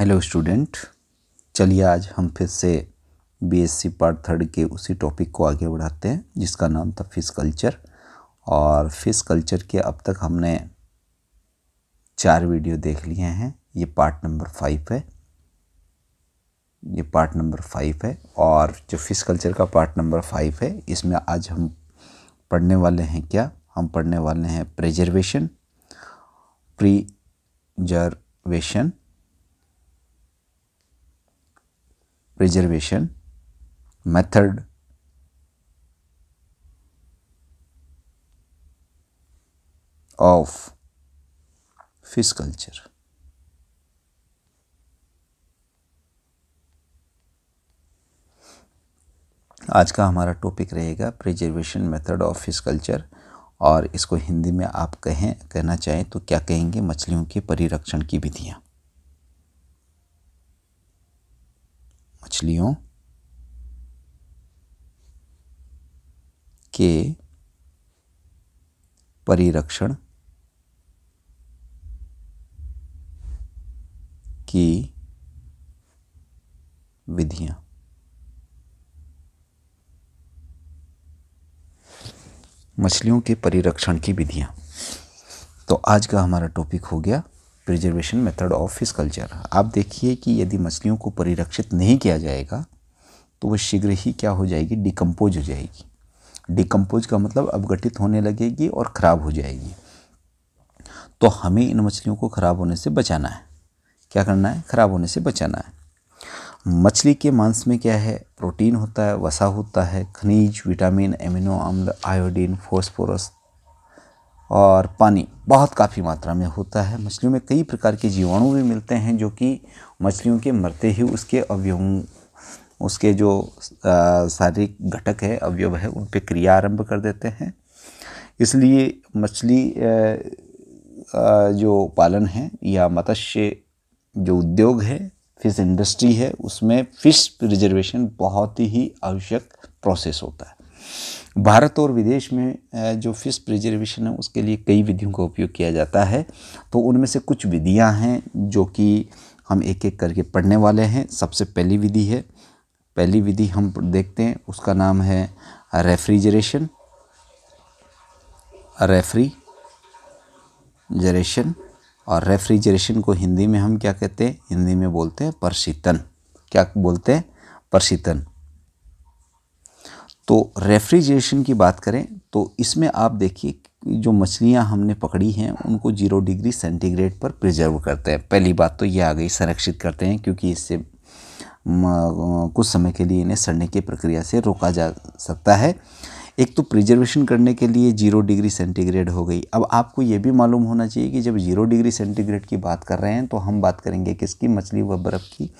Hello student चलिए आज हम फिर से बीएससी पार्ट थर्ड के उसी टॉपिक को आगे बढ़ाते हैं जिसका नाम था फिश कल्चर और फिश कल्चर के अब तक हमने चार वीडियो देख लिए हैं ये पार्ट नंबर फाइव है ये पार्ट नंबर फाइव है और जो फिश कल्चर का पार्ट नंबर फाइव है इसमें आज हम पढ़ने वाले हैं क्या हम पढ़ने वाले हैं preservation preservation reservation method of fish culture. आज का हमारा टॉपिक रहेगा preservation method of fish culture और इसको हिंदी में आप कहें कहना चाहें तो क्या कहेंगे मछलियों के परिरक्षण की विधियाँ मछलियों के परिरक्षण की विधियां मछलियों के परिरक्षण की विधियां तो आज का हमारा टॉपिक हो गया preservation method of fish culture आप देखिए कि यदि मछलियों को परिरक्षित नहीं किया जाएगा तो वह शीघ्र ही क्या हो जाएगी डिकम्पोज हो जाएगी डिकम्पोज का मतलब अवगठित होने लगेगी और ख़राब हो जाएगी तो हमें इन मछलियों को ख़राब होने से बचाना है क्या करना है ख़राब होने से बचाना है मछली के मांस में क्या है प्रोटीन होता है वसा होता है खनिज विटामिन एमिनो अम्ल आयोडीन फॉस्फोरस और पानी बहुत काफ़ी मात्रा में होता है मछलियों में कई प्रकार के जीवाणु भी मिलते हैं जो कि मछलियों के मरते ही उसके अवयवों उसके जो शारीरिक घटक है अवयव है उन पर क्रिया आरंभ कर देते हैं इसलिए मछली जो पालन है या मत्स्य जो उद्योग है फिश इंडस्ट्री है उसमें फ़िश रिजर्वेशन बहुत ही आवश्यक प्रोसेस होता है भारत और विदेश में जो फिश प्रिजर्वेशन है उसके लिए कई विधियों का उपयोग किया जाता है तो उनमें से कुछ विधियां हैं जो कि हम एक एक करके पढ़ने वाले हैं सबसे पहली विधि है पहली विधि हम देखते हैं उसका नाम है रेफ्रिजरेशन रेफ्रिजरेशन और रेफ्रिजरेशन को हिंदी में हम क्या कहते हैं हिंदी में बोलते हैं परसीतन क्या बोलते हैं परसीतन तो रेफ्रिजरेशन की बात करें तो इसमें आप देखिए जो मछलियां हमने पकड़ी हैं उनको जीरो डिग्री सेंटीग्रेड पर प्रिजर्व करते हैं पहली बात तो ये आ गई संरक्षित करते हैं क्योंकि इससे कुछ समय के लिए इन्हें सड़ने की प्रक्रिया से रोका जा सकता है एक तो प्रिजर्वेशन करने के लिए जीरो डिग्री सेंटीग्रेड हो गई अब आपको ये भी मालूम होना चाहिए कि जब जीरो डिग्री सेंटीग्रेड की बात कर रहे हैं तो हम बात करेंगे किसकी मछली व बर्फ़ की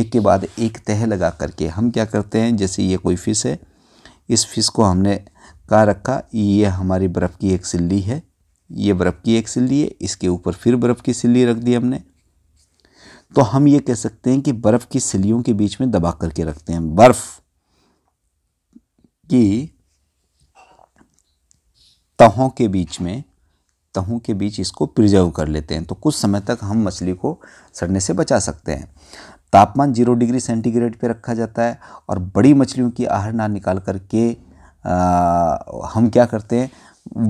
एक के बाद एक तह लगा करके हम क्या करते हैं जैसे ये कोई फ़िश है इस फिश को हमने कहा रखा ये हमारी बर्फ़ की एक सिल्ली है ये बर्फ़ की एक सिल्ली है इसके ऊपर फिर बर्फ़ की सिल्ली रख दी हमने तो हम ये कह सकते हैं कि बर्फ़ की सिल्लियों के बीच में दबा करके रखते हैं बर्फ़ की तहों के बीच में तहों के बीच इसको प्रिजर्व कर लेते हैं तो कुछ समय तक हम मछली को सड़ने से बचा सकते हैं तापमान जीरो डिग्री सेंटीग्रेड पे रखा जाता है और बड़ी मछलियों की आहर ना निकाल करके आ, हम क्या करते हैं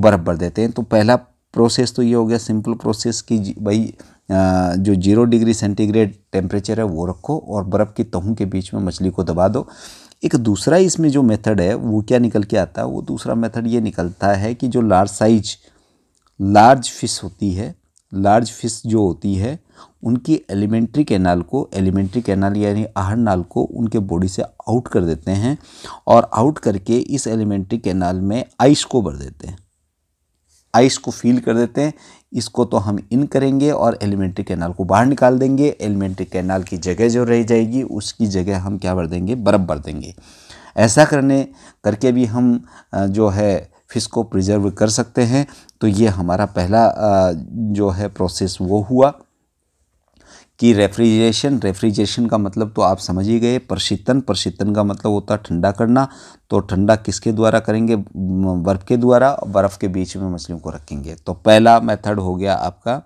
बर्फ़ भर देते हैं तो पहला प्रोसेस तो ये हो गया सिंपल प्रोसेस कि भाई जो जीरो डिग्री सेंटीग्रेड टेम्परेचर है वो रखो और बर्फ़ की तहों के बीच में मछली को दबा दो एक दूसरा इसमें जो मेथड है वो क्या निकल के आता है वो दूसरा मेथड ये निकलता है कि जो लार्ज साइज लार्ज फिश होती है लार्ज फिश जो होती है उनकी एलिमेंट्री कैनाल को एलिमेंट्री कैनाल यानी आहर नाल को उनके बॉडी से आउट कर देते हैं और आउट करके इस एलिमेंट्री कैनाल में आइस को भर देते हैं आइस को फील कर देते हैं इसको तो हम इन करेंगे और एलिमेंट्री कैनाल को बाहर निकाल देंगे एलिमेंट्री कैनाल की जगह जो रह जाएगी उसकी जगह हम क्या भर देंगे बर्फ़ भर देंगे ऐसा करने करके भी हम जो है फिश को प्रिजर्व कर सकते हैं तो ये हमारा पहला जो है प्रोसेस वो हुआ कि रेफ्रिजरेशन रेफ्रिजरेशन का मतलब तो आप समझ ही गए प्रशीतन प्रशीतन का मतलब होता है ठंडा करना तो ठंडा किसके द्वारा करेंगे बर्फ़ के द्वारा बर्फ़ के बीच में मछलियों को रखेंगे तो पहला मेथड हो गया आपका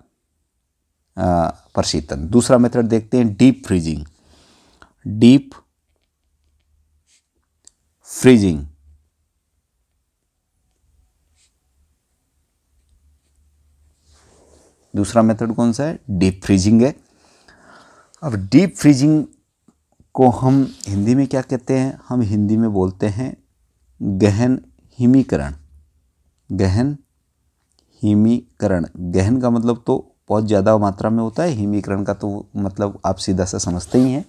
प्रशीतन दूसरा मेथड देखते हैं डीप फ्रीजिंग डीप फ्रीजिंग दूसरा मेथड कौन सा है डीप फ्रीजिंग है अब डीप फ्रीजिंग को हम हिंदी में क्या कहते हैं हम हिंदी में बोलते हैं गहन हिमीकरण गहन हिमीकरण गहन का मतलब तो बहुत ज़्यादा मात्रा में होता है हिमीकरण का तो मतलब आप सीधा सा समझते ही हैं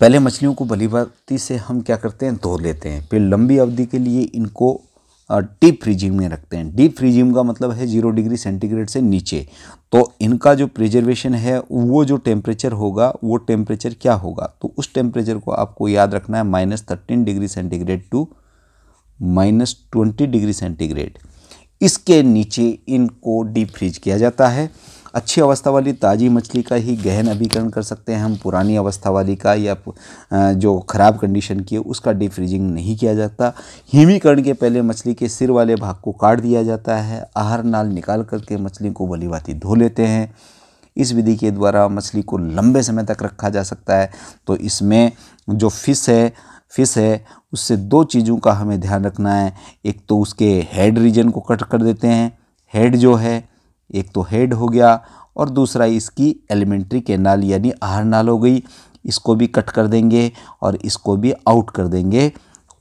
पहले मछलियों को भली से हम क्या करते हैं धो लेते हैं फिर लंबी अवधि के लिए इनको डीप फ्रीजिंग में रखते हैं डीप फ्रीजिंग का मतलब है जीरो डिग्री सेंटीग्रेड से नीचे तो इनका जो प्रिजर्वेशन है वो जो टेम्परेचर होगा वो टेम्परेचर क्या होगा तो उस टेम्परेचर को आपको याद रखना है minus thirteen degree centigrade to minus twenty degree centigrade इसके नीचे इनको डीप फ्रीज किया जाता है अच्छी अवस्था वाली ताज़ी मछली का ही गहन अभिकरण कर सकते हैं हम पुरानी अवस्था वाली का या जो ख़राब कंडीशन की है उसका डिफ्रीजिंग नहीं किया जाता हिमीकरण के पहले मछली के सिर वाले भाग को काट दिया जाता है आहार नाल निकाल करके मछली को भाती धो लेते हैं इस विधि के द्वारा मछली को लंबे समय तक रखा जा सकता है तो इसमें जो फिश है फिश है उससे दो चीज़ों का हमें ध्यान रखना है एक तो उसके हेड रीजन को कट कर देते हैं हेड जो है एक तो हेड हो गया और दूसरा इसकी एलिमेंट्री कैनाल यानी आहर नाल हो गई इसको भी कट कर देंगे और इसको भी आउट कर देंगे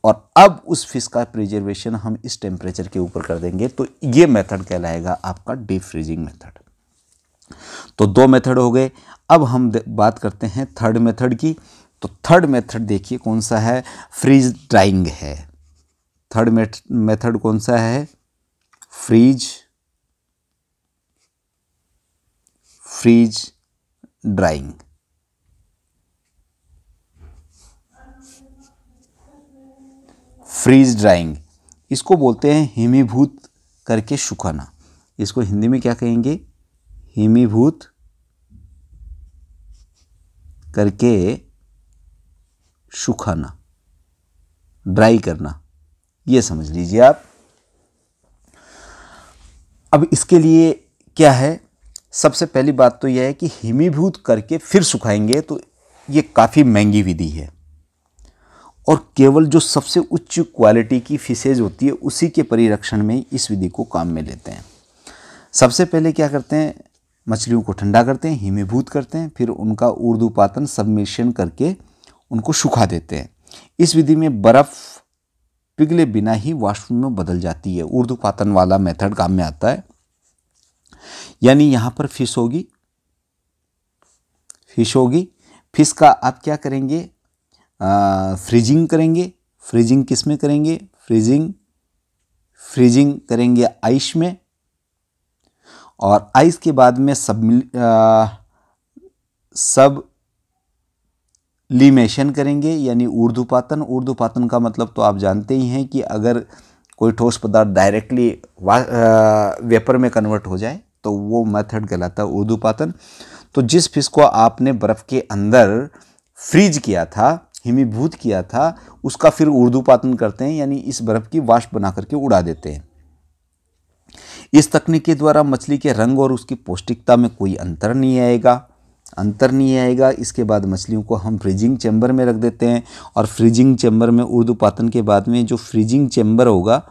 और अब उस फिश का प्रिजर्वेशन हम इस टेम्परेचर के ऊपर कर देंगे तो ये मेथड कहलाएगा आपका डीप फ्रीजिंग मेथड तो दो मेथड हो गए अब हम बात करते हैं थर्ड मेथड की तो थर्ड मेथड देखिए कौन सा है फ्रीज ड्राइंग है थर्ड मेथड कौन सा है freeze freeze drying freeze drying इसको बोलते हैं हिमीभूत करके सुखाना इसको हिंदी में क्या कहेंगे हिमीभूत करके सुखाना ड्राई करना ये समझ लीजिए आप अब इसके लिए क्या है सबसे पहली बात तो यह है कि हिमीभूत करके फिर सुखाएंगे तो ये काफ़ी महंगी विधि है और केवल जो सबसे उच्च क्वालिटी की फिशेज होती है उसी के परिरक्षण में इस विधि को काम में लेते हैं सबसे पहले क्या करते हैं मछलियों को ठंडा करते हैं हिमीभूत करते हैं फिर उनका पातन सबमिशन करके उनको सुखा देते हैं इस विधि में बर्फ़ पिघले बिना ही वाष्प में बदल जाती है पातन वाला मेथड काम में आता है यानी यहां पर फिश होगी फिश होगी फिश का आप क्या करेंगे आ, फ्रीजिंग करेंगे फ्रीजिंग किस में करेंगे फ्रीजिंग फ्रीजिंग करेंगे आइस में और आइस के बाद में सब आ, सब लिमेशन करेंगे यानी ऊर्धुपातन ऊर्धुपातन का मतलब तो आप जानते ही हैं कि अगर कोई ठोस पदार्थ डायरेक्टली वेपर में कन्वर्ट हो जाए तो वो मेथड कहलाता है पातन तो जिस फिश को आपने बर्फ़ के अंदर फ्रीज किया था हिमीभूत किया था उसका फिर उर्दू पातन करते हैं यानी इस बर्फ़ की वाष्प बना करके उड़ा देते हैं इस तकनीक के द्वारा मछली के रंग और उसकी पौष्टिकता में कोई अंतर नहीं आएगा अंतर नहीं आएगा इसके बाद मछलियों को हम फ्रीजिंग चैम्बर में रख देते हैं और फ्रीजिंग चैम्बर में उर्दू पातन के बाद में जो फ्रीजिंग चैम्बर होगा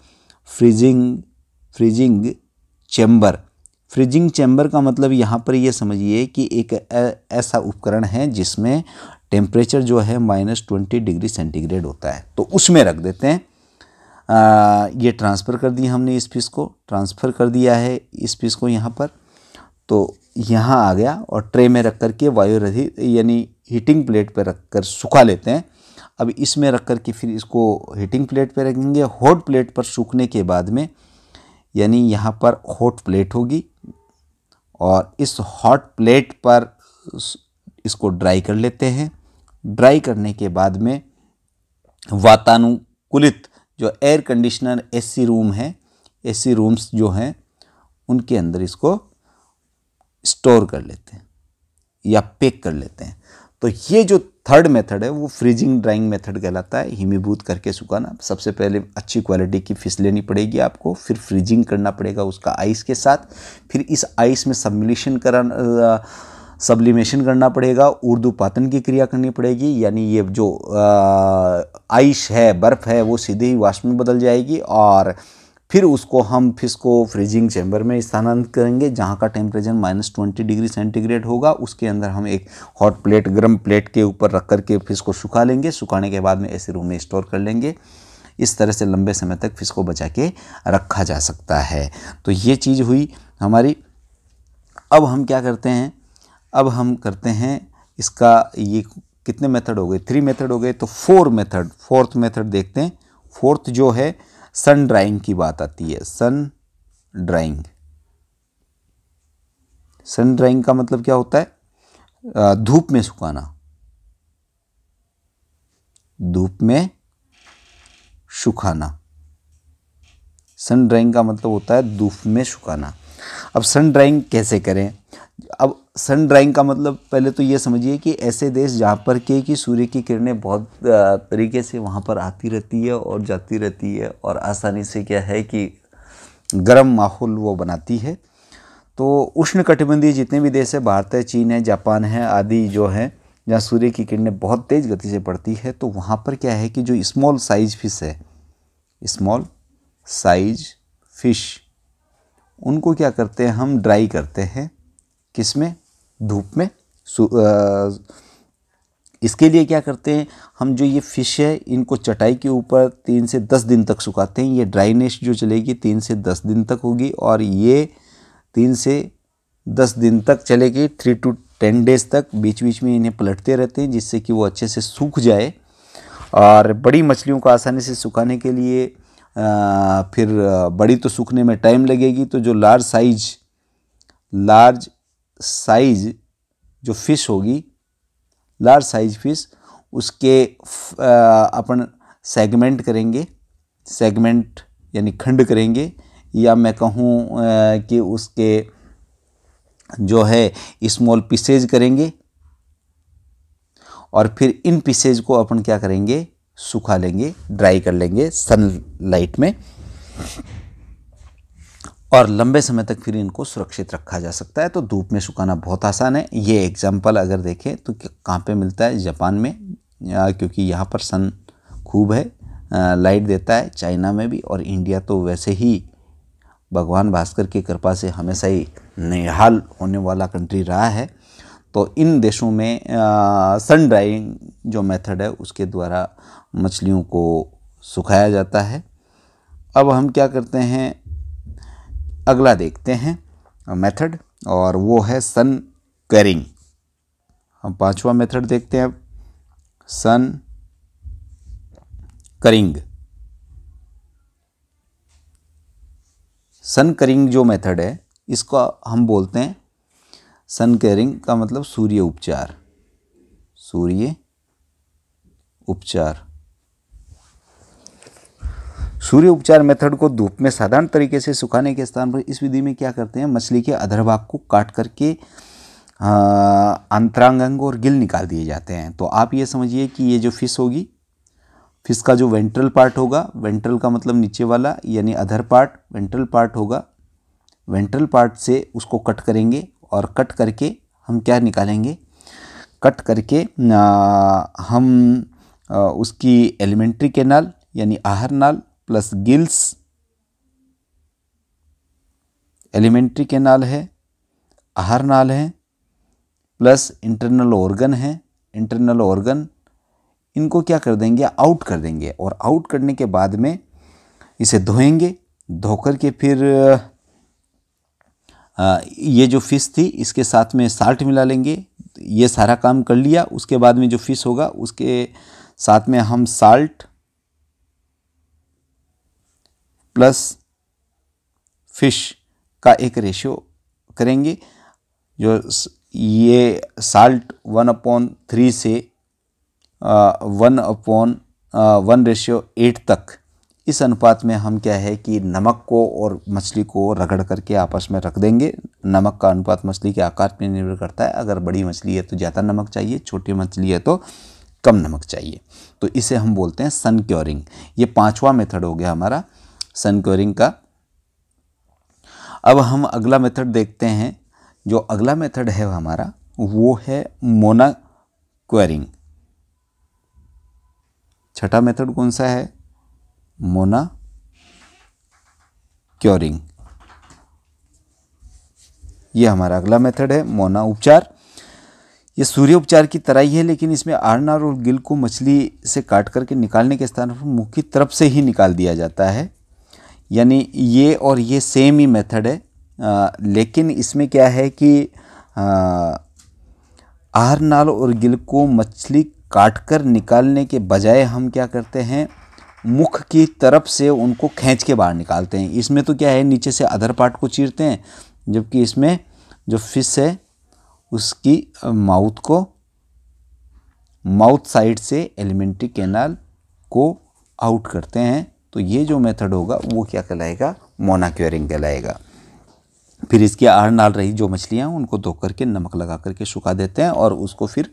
freezing freezing chamber freezing chamber का मतलब यहाँ पर ये समझिए कि एक ऐसा उपकरण है जिसमें टेम्परेचर जो है माइनस ट्वेंटी डिग्री सेंटीग्रेड होता है तो उसमें रख देते हैं आ, ये ट्रांसफ़र कर दिया हमने इस पीस को ट्रांसफ़र कर दिया है इस पीस को यहाँ पर तो यहाँ आ गया और ट्रे में रख कर के वायु रहित यानी हीटिंग प्लेट पर रख कर सुखा लेते हैं अब इसमें रख कर के फिर इसको हीटिंग प्लेट पर रखेंगे हॉट प्लेट पर सूखने के बाद में यानी यहाँ पर हॉट प्लेट होगी और इस हॉट प्लेट पर इसको ड्राई कर लेते हैं ड्राई करने के बाद में वातानुकूलित जो एयर कंडीशनर एसी रूम है एसी रूम्स जो हैं उनके अंदर इसको स्टोर कर लेते हैं या पैक कर लेते हैं तो ये जो थर्ड मेथड है वो फ्रीजिंग ड्राइंग मेथड कहलाता है हिमीभूत करके सुखाना सबसे पहले अच्छी क्वालिटी की फिश लेनी पड़ेगी आपको फिर फ्रीजिंग करना पड़ेगा उसका आइस के साथ फिर इस आइस में सबमिलेशन कराना सब्लिमेशन करना पड़ेगा उर्दू पातन की क्रिया करनी पड़ेगी यानी ये जो आइस है बर्फ़ है वो सीधे ही वाष्प में बदल जाएगी और फिर उसको हम फिश को फ्रीजिंग चैम्बर में स्थानांतरित करेंगे जहाँ का temperature minus twenty degree centigrade होगा उसके अंदर हम एक हॉट प्लेट गर्म प्लेट के ऊपर रख करके फिश को सुखा लेंगे सुखाने के बाद में ऐसे रूम में स्टोर कर लेंगे इस तरह से लंबे समय तक फिश को बचा के रखा जा सकता है तो ये चीज़ हुई हमारी अब हम क्या करते हैं अब हम करते हैं इसका ये कितने मेथड हो गए थ्री मेथड हो गए तो फोर मेथड फोर्थ मेथड देखते हैं फोर्थ जो है सन ड्राइंग की बात आती है सन ड्राइंग सन ड्राइंग का मतलब क्या होता है धूप में सुखाना धूप में सुखाना सन ड्राइंग का मतलब होता है धूप में सुखाना अब सन ड्राइंग कैसे करें अब सन ड्राइंग का मतलब पहले तो ये समझिए कि ऐसे देश जहाँ पर के कि सूर्य की किरणें बहुत तरीके से वहाँ पर आती रहती है और जाती रहती है और आसानी से क्या है कि गर्म माहौल वो बनाती है तो उष्ण कटिबंधीय जितने भी देश है भारत है चीन है जापान है आदि जो है जहाँ सूर्य की किरणें बहुत तेज़ गति से पड़ती है तो वहाँ पर क्या है कि जो स्मॉल साइज फिश है स्मॉल साइज फिश उनको क्या करते हैं हम ड्राई करते हैं किस में धूप में इसके लिए क्या करते हैं हम जो ये फ़िश है इनको चटाई के ऊपर तीन से दस दिन तक सुखाते हैं ये ड्राइनेस जो चलेगी तीन से दस दिन तक होगी और ये तीन से दस दिन तक चलेगी थ्री टू टेन डेज़ तक बीच बीच में इन्हें पलटते रहते हैं जिससे कि वो अच्छे से सूख जाए और बड़ी मछलियों को आसानी से सुखाने के लिए आ, फिर बड़ी तो सूखने में टाइम लगेगी तो जो लार्ज साइज लार्ज साइज जो फ़िश होगी लार्ज साइज फ़िश उसके अपन सेगमेंट करेंगे सेगमेंट यानी खंड करेंगे या मैं कहूँ कि उसके जो है स्मॉल पीसेज करेंगे और फिर इन पीसेज को अपन क्या करेंगे सुखा लेंगे ड्राई कर लेंगे सनलाइट में और लंबे समय तक फिर इनको सुरक्षित रखा जा सकता है तो धूप में सुखाना बहुत आसान है ये एग्जाम्पल अगर देखें तो कहाँ पे मिलता है जापान में क्योंकि यहाँ पर सन खूब है लाइट देता है चाइना में भी और इंडिया तो वैसे ही भगवान भास्कर की कृपा से हमेशा ही निहाल होने वाला कंट्री रहा है तो इन देशों में सन ड्राइंग जो मेथड है उसके द्वारा मछलियों को सुखाया जाता है अब हम क्या करते हैं अगला देखते हैं मेथड और वो है सन करिंग हम पांचवा मेथड देखते हैं सन करिंग सन करिंग जो मेथड है इसको हम बोलते हैं सन कैरिंग का मतलब सूर्य उपचार सूर्य उपचार सूर्य उपचार मेथड को धूप में साधारण तरीके से सुखाने के स्थान पर इस विधि में क्या करते हैं मछली के अधर भाग को काट करके अंतरांग और गिल निकाल दिए जाते हैं तो आप ये समझिए कि ये जो फिश होगी फिश का जो वेंट्रल पार्ट होगा वेंट्रल का मतलब नीचे वाला यानी अधर पार्ट वेंट्रल पार्ट होगा वेंट्रल पार्ट से उसको कट करेंगे और कट करके हम क्या निकालेंगे कट करके आ, हम आ, उसकी एलिमेंट्री केनाल यानी आहर नाल प्लस गिल्स एलिमेंट्री कैनाल है आहार नाल है प्लस इंटरनल ऑर्गन है इंटरनल ऑर्गन इनको क्या कर देंगे आउट कर देंगे और आउट करने के बाद में इसे धोएंगे धोकर के फिर ये जो फ़िश थी इसके साथ में साल्ट मिला लेंगे ये सारा काम कर लिया उसके बाद में जो फ़िश होगा उसके साथ में हम साल्ट प्लस फिश का एक रेशियो करेंगे जो ये साल्ट वन अपॉन थ्री से वन अपॉन वन रेशियो एट तक इस अनुपात में हम क्या है कि नमक को और मछली को रगड़ करके आपस में रख देंगे नमक का अनुपात मछली के आकार पर निर्भर करता है अगर बड़ी मछली है तो ज़्यादा नमक चाहिए छोटी मछली है तो कम नमक चाहिए तो इसे हम बोलते हैं सन क्योरिंग ये पाँचवा मेथड हो गया हमारा सनक्योरिंग का अब हम अगला मेथड देखते हैं जो अगला मेथड है हमारा वो है मोना क्वेरिंग छठा मेथड कौन सा है मोना क्योरिंग ये हमारा अगला मेथड है मोना उपचार ये सूर्य उपचार की तरह ही है लेकिन इसमें आरनार और गिल को मछली से काट करके निकालने के स्थान पर मुख की तरफ से ही निकाल दिया जाता है यानी ये और ये सेम ही मेथड है आ, लेकिन इसमें क्या है कि आहर नाल और गिल को मछली काट कर निकालने के बजाय हम क्या करते हैं मुख की तरफ से उनको खींच के बाहर निकालते हैं इसमें तो क्या है नीचे से अधर पार्ट को चीरते हैं जबकि इसमें जो फिश है उसकी माउथ को माउथ साइड से एलिमेंट्री कैनाल को आउट करते हैं तो ये जो मेथड होगा वो क्या कहलाएगा मोनाक्योरिंग कहलाएगा फिर इसकी आड़ नाल रही जो मछलियाँ हैं उनको धो करके नमक लगा करके सुखा देते हैं और उसको फिर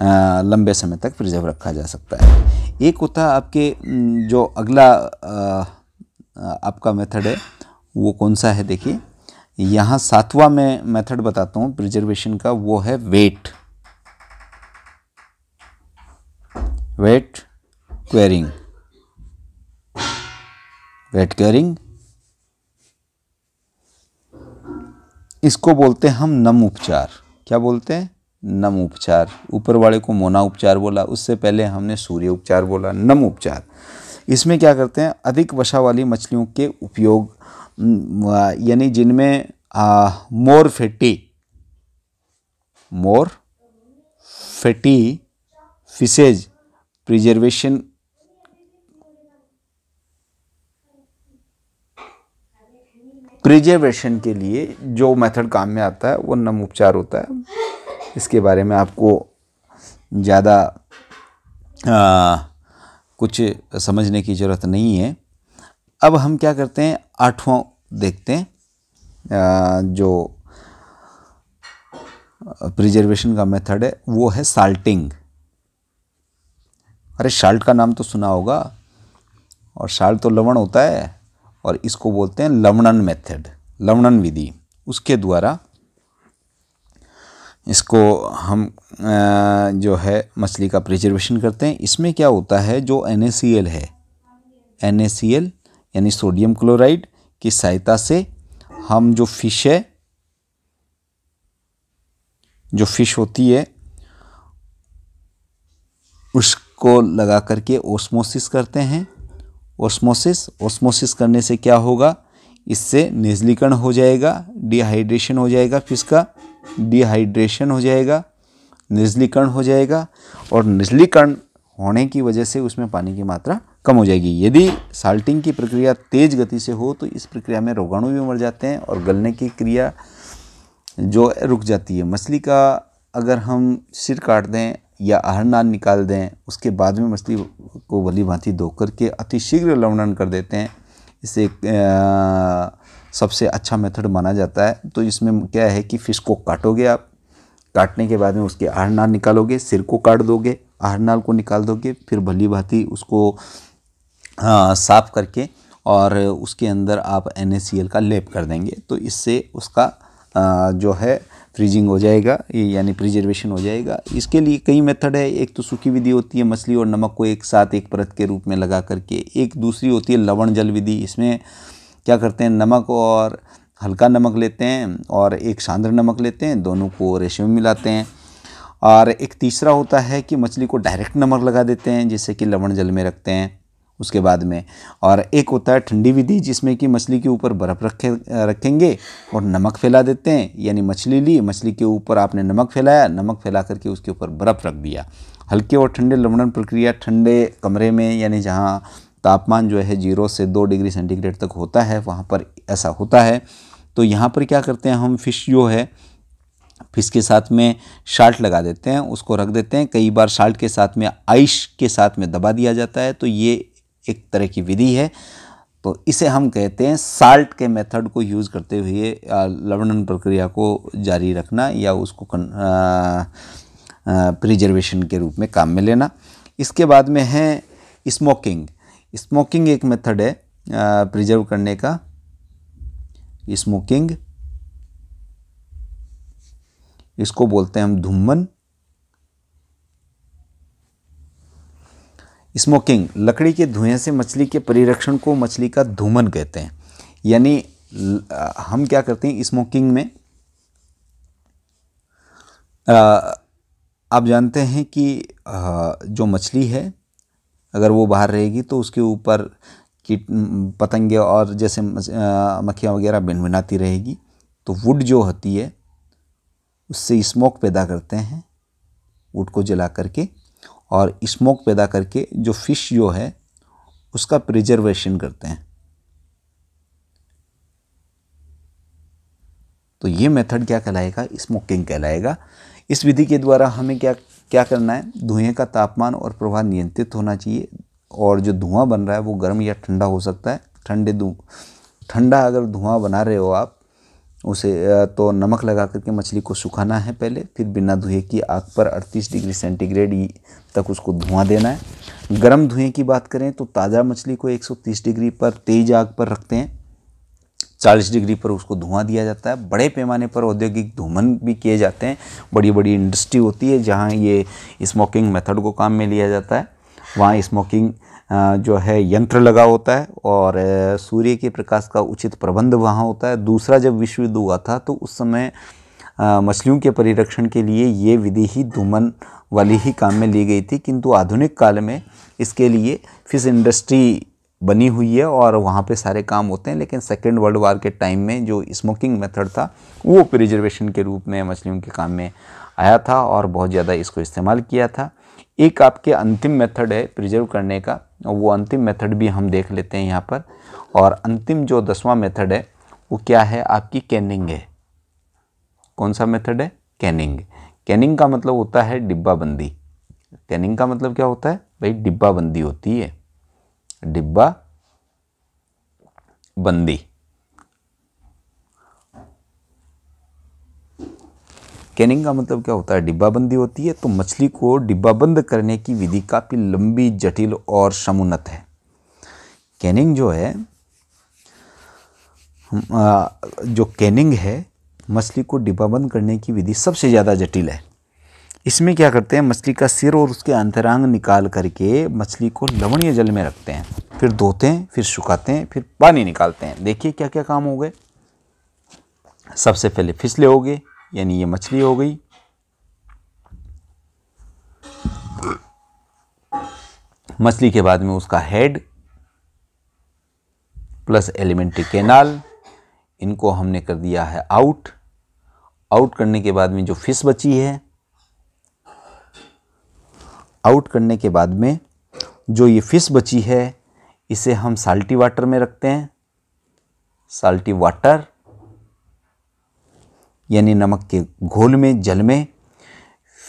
आ, लंबे समय तक प्रिजर्व रखा जा सकता है एक होता है आपके जो अगला आपका मेथड है वो कौन सा है देखिए यहाँ सातवां में मेथड बताता हूँ प्रिजर्वेशन का वो है wet wet curing wet curing इसको बोलते हैं हम नम उपचार क्या बोलते हैं नम उपचार ऊपर वाले को मोना उपचार बोला उससे पहले हमने सूर्य उपचार बोला नम उपचार इसमें क्या करते हैं अधिक वसा वाली मछलियों के उपयोग यानी जिनमें more fatty more fatty fishes preservation preservation के लिए जो मेथड काम में आता है वो नम उपचार होता है इसके बारे में आपको ज़्यादा कुछ समझने की ज़रूरत नहीं है अब हम क्या करते हैं आठवां देखते हैं आ, जो प्रिजर्वेशन का मेथड है वो है साल्टिंग अरे साल्ट का नाम तो सुना होगा और साल्ट तो लवण होता है और इसको बोलते हैं लवणन मेथड लवणन विधि उसके द्वारा इसको हम जो है मछली का प्रिजर्वेशन करते हैं इसमें क्या होता है जो एन है एन यानी सोडियम क्लोराइड की सहायता से हम जो फिश है जो फिश होती है उसको लगा करके ओस्मोसिस करते हैं ओस्मोसिस ओस्मोसिस करने से क्या होगा इससे निजलीकरण हो जाएगा डिहाइड्रेशन हो जाएगा फिश का डिहाइड्रेशन हो जाएगा निजलीकरण हो जाएगा और निजलीकरण होने की वजह से उसमें पानी की मात्रा कम हो जाएगी यदि साल्टिंग की प्रक्रिया तेज गति से हो तो इस प्रक्रिया में रोगाणु भी मर जाते हैं और गलने की क्रिया जो रुक जाती है मछली का अगर हम सिर काट दें या अहरना निकाल दें उसके बाद में मछली को भली भांति कर के अतिशीघ्र लवणन कर देते हैं इसे आ, सबसे अच्छा मेथड माना जाता है तो इसमें क्या है कि फ़िश को काटोगे आप काटने के बाद में उसके आहरनाल निकालोगे सिर को काट दोगे आहरनाल को निकाल दोगे फिर भली भांति उसको साफ़ करके और उसके अंदर आप एन का लेप कर देंगे तो इससे उसका आ, जो है फ्रीजिंग हो जाएगा यानी प्रिजर्वेशन हो जाएगा इसके लिए कई मेथड है एक तो सूखी विधि होती है मछली और नमक को एक साथ एक परत के रूप में लगा करके एक दूसरी होती है लवण जल विधि इसमें क्या करते हैं नमक और हल्का नमक लेते हैं और एक सांद्र नमक लेते हैं दोनों को रेशे में मिलाते हैं और एक तीसरा होता है कि मछली को डायरेक्ट नमक लगा देते हैं जैसे कि लवण जल में रखते हैं उसके बाद में और एक होता है ठंडी विधि जिसमें कि मछली के ऊपर बर्फ़ रखे रखेंगे और नमक फैला देते हैं यानी मछली ली मछली के ऊपर आपने नमक फैलाया नमक फैला करके उसके ऊपर बर्फ़ रख दिया हल्के और ठंडे लवणन प्रक्रिया ठंडे कमरे में यानी जहाँ तापमान जो है जीरो से दो डिग्री सेंटीग्रेड तक होता है वहाँ पर ऐसा होता है तो यहाँ पर क्या करते हैं हम फिश जो है फिश के साथ में शाल्ट लगा देते हैं उसको रख देते हैं कई बार शाल्ट के साथ में आइश के साथ में दबा दिया जाता है तो ये एक तरह की विधि है तो इसे हम कहते हैं साल्ट के मेथड को यूज़ करते हुए लवणन प्रक्रिया को जारी रखना या उसको प्रिजर्वेशन के रूप में काम में लेना इसके बाद में है स्मोकिंग स्मोकिंग एक मेथड है प्रिजर्व करने का स्मोकिंग इसको बोलते हैं हम धुम्मन स्मोकिंग लकड़ी के धुएं से मछली के परिरक्षण को मछली का धूमन कहते हैं यानी हम क्या करते हैं स्मोकिंग में आप जानते हैं कि जो मछली है अगर वो बाहर रहेगी तो उसके ऊपर कीट पतंगे और जैसे मक्खियाँ वगैरह भिनभिनाती रहेगी तो वुड जो होती है उससे स्मोक पैदा करते हैं वुड को जला करके और स्मोक पैदा करके जो फ़िश जो है उसका प्रिजर्वेशन करते हैं तो ये मेथड क्या कहलाएगा स्मोकिंग कहलाएगा इस विधि के द्वारा हमें क्या क्या करना है धुएं का तापमान और प्रवाह नियंत्रित होना चाहिए और जो धुआं बन रहा है वो गर्म या ठंडा हो सकता है ठंडे धु ठंडा अगर धुआं बना रहे हो आप उसे तो नमक लगा करके मछली को सुखाना है पहले फिर बिना धुएँ की आग पर 38 डिग्री सेंटीग्रेड तक उसको धुआं देना है गर्म धुएँ की बात करें तो ताज़ा मछली को 130 डिग्री पर तेज आग पर रखते हैं 40 डिग्री पर उसको धुआं दिया जाता है बड़े पैमाने पर औद्योगिक धूमन भी किए जाते हैं बड़ी बड़ी इंडस्ट्री होती है जहाँ ये स्मोकिंग मेथड को काम में लिया जाता है वहाँ स्मोकिंग जो है यंत्र लगा होता है और सूर्य के प्रकाश का उचित प्रबंध वहाँ होता है दूसरा जब विश्व युद्ध हुआ था तो उस समय मछलियों के परिरक्षण के लिए ये विधि ही धूमन वाली ही काम में ली गई थी किंतु आधुनिक काल में इसके लिए फिश इंडस्ट्री बनी हुई है और वहाँ पे सारे काम होते हैं लेकिन सेकेंड वर्ल्ड वार के टाइम में जो स्मोकिंग मेथड था वो प्रिजर्वेशन के रूप में मछलियों के काम में आया था और बहुत ज़्यादा इसको इस्तेमाल किया था एक आपके अंतिम मेथड है प्रिजर्व करने का वो अंतिम मेथड भी हम देख लेते हैं यहाँ पर और अंतिम जो दसवां मेथड है वो क्या है आपकी कैनिंग है कौन सा मेथड है कैनिंग कैनिंग का मतलब होता है डिब्बाबंदी कैनिंग का मतलब क्या होता है भाई डिब्बाबंदी होती है डिब्बा बंदी कैनिंग का मतलब क्या होता है डिब्बाबंदी होती है तो मछली को डिब्बाबंद करने की विधि काफ़ी लंबी जटिल और समुन्नत है कैनिंग जो है जो कैनिंग है मछली को डिब्बाबंद करने की विधि सबसे ज़्यादा जटिल है इसमें क्या करते हैं मछली का सिर और उसके अंतरांग निकाल करके मछली को लवणीय जल में रखते हैं फिर धोते हैं फिर सुखाते हैं फिर पानी निकालते हैं देखिए क्या क्या काम हो गए सबसे पहले फिसले हो गए यानी ये मछली हो गई मछली के बाद में उसका हेड प्लस एलिमेंट्री कैनाल इनको हमने कर दिया है आउट आउट करने के बाद में जो फिश बची है आउट करने के बाद में जो ये फिश बची है इसे हम साल्टी वाटर में रखते हैं साल्टी वाटर यानी नमक के घोल में जल में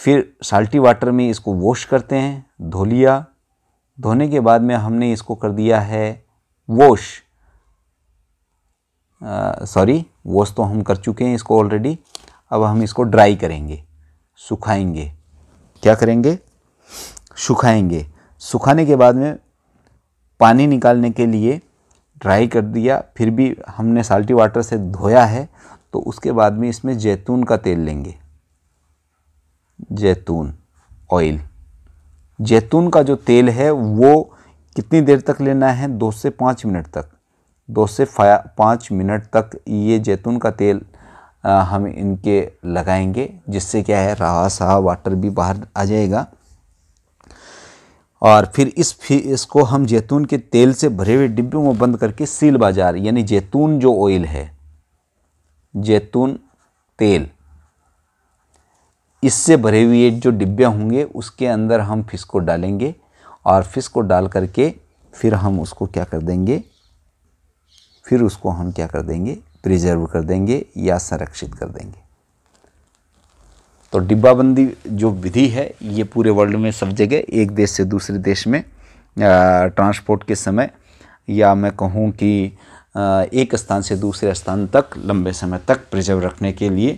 फिर साल्टी वाटर में इसको वॉश करते हैं धो लिया धोने के बाद में हमने इसको कर दिया है वॉश सॉरी वॉश तो हम कर चुके हैं इसको ऑलरेडी अब हम इसको ड्राई करेंगे सुखाएंगे क्या करेंगे सुखाएंगे सुखाने के बाद में पानी निकालने के लिए ड्राई कर दिया फिर भी हमने साल्टी वाटर से धोया है तो उसके बाद में इसमें जैतून का तेल लेंगे जैतून ऑयल जैतून का जो तेल है वो कितनी देर तक लेना है दो से पाँच मिनट तक दो से पाँच मिनट तक ये जैतून का तेल हम इनके लगाएंगे जिससे क्या है रहा सा वाटर भी बाहर आ जाएगा और फिर इस फिर इसको हम जैतून के तेल से भरे हुए डिब्बों में बंद करके सील बाजार यानी जैतून जो ऑयल है जैतून तेल इससे भरे हुए जो डिब्बे होंगे उसके अंदर हम फिश को डालेंगे और फिश को डाल करके फिर हम उसको क्या कर देंगे फिर उसको हम क्या कर देंगे प्रिजर्व कर देंगे या संरक्षित कर देंगे तो डिब्बाबंदी जो विधि है ये पूरे वर्ल्ड में सब जगह एक देश से दूसरे देश में ट्रांसपोर्ट के समय या मैं कहूँ कि एक स्थान से दूसरे स्थान तक लंबे समय तक प्रिजर्व रखने के लिए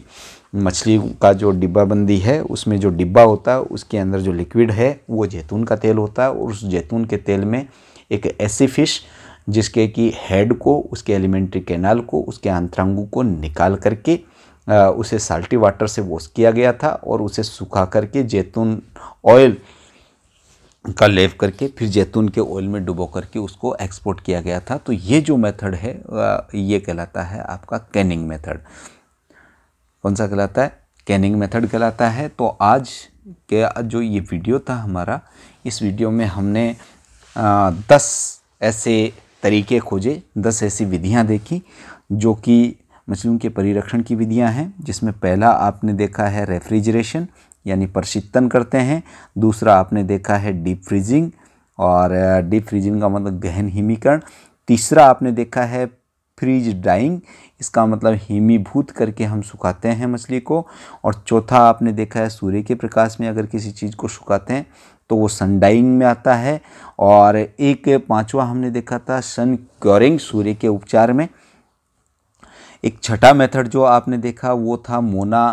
मछली का जो डिब्बाबंदी है उसमें जो डिब्बा होता है उसके अंदर जो लिक्विड है वो जैतून का तेल होता है और उस जैतून के तेल में एक ऐसी फ़िश जिसके कि हेड को उसके एलिमेंट्री कैनाल को उसके अंतरंगों को निकाल करके उसे साल्टी वाटर से वॉश किया गया था और उसे सुखा करके जैतून ऑयल का लेव करके फिर जैतून के ऑयल में डुबो करके उसको एक्सपोर्ट किया गया था तो ये जो मेथड है ये कहलाता है आपका कैनिंग मेथड कौन सा कहलाता है कैनिंग मेथड कहलाता है तो आज के जो ये वीडियो था हमारा इस वीडियो में हमने आ, दस ऐसे तरीके खोजे दस ऐसी विधियाँ देखी जो कि मछलियों के परिरक्षण की विधियाँ हैं जिसमें पहला आपने देखा है रेफ्रिजरेशन यानी प्रशीतन करते हैं दूसरा आपने देखा है डीप फ्रीजिंग और डीप फ्रीजिंग का मतलब गहन हिमीकरण तीसरा आपने देखा है फ्रीज डाइंग इसका मतलब हिमीभूत करके हम सुखाते हैं मछली को और चौथा आपने देखा है सूर्य के प्रकाश में अगर किसी चीज़ को सुखाते हैं तो वो सन डाइंग में आता है और एक पांचवा हमने देखा था सन क्योरिंग सूर्य के उपचार में एक छठा मेथड जो आपने देखा वो था मोना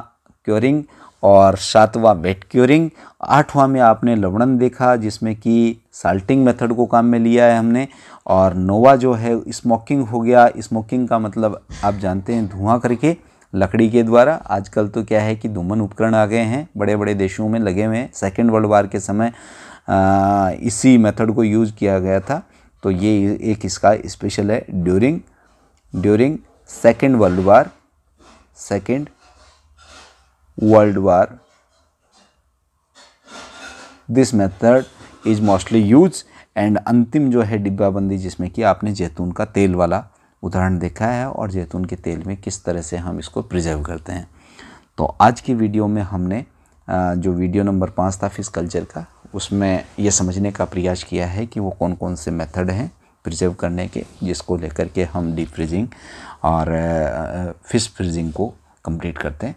क्योरिंग और सातवां वेट क्योरिंग आठवां में आपने लवणन देखा जिसमें कि साल्टिंग मेथड को काम में लिया है हमने और नोवा जो है स्मोकिंग हो गया स्मोकिंग का मतलब आप जानते हैं धुआं करके लकड़ी के द्वारा आजकल तो क्या है कि धूमन उपकरण आ गए हैं बड़े बड़े देशों में लगे हुए हैं सेकेंड वर्ल्ड वार के समय आ, इसी मेथड को यूज किया गया था तो ये एक इसका स्पेशल है during during second world war second World War. This method is mostly use and अंतिम जो है डिब्बाबंदी जिसमें कि आपने जैतून का तेल वाला उदाहरण देखा है और जैतून के तेल में किस तरह से हम इसको प्रिजर्व करते हैं तो आज की वीडियो में हमने जो वीडियो नंबर पाँच था फिश कल्चर का उसमें यह समझने का प्रयास किया है कि वो कौन कौन से मेथड हैं प्रिजर्व करने के जिसको लेकर के हम डीप फ्रीजिंग और फिश फ्रीजिंग को कंप्लीट करते हैं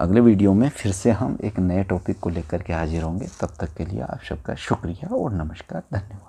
अगले वीडियो में फिर से हम एक नए टॉपिक को लेकर के हाजिर होंगे तब तक के लिए आप सबका शुक्रिया और नमस्कार धन्यवाद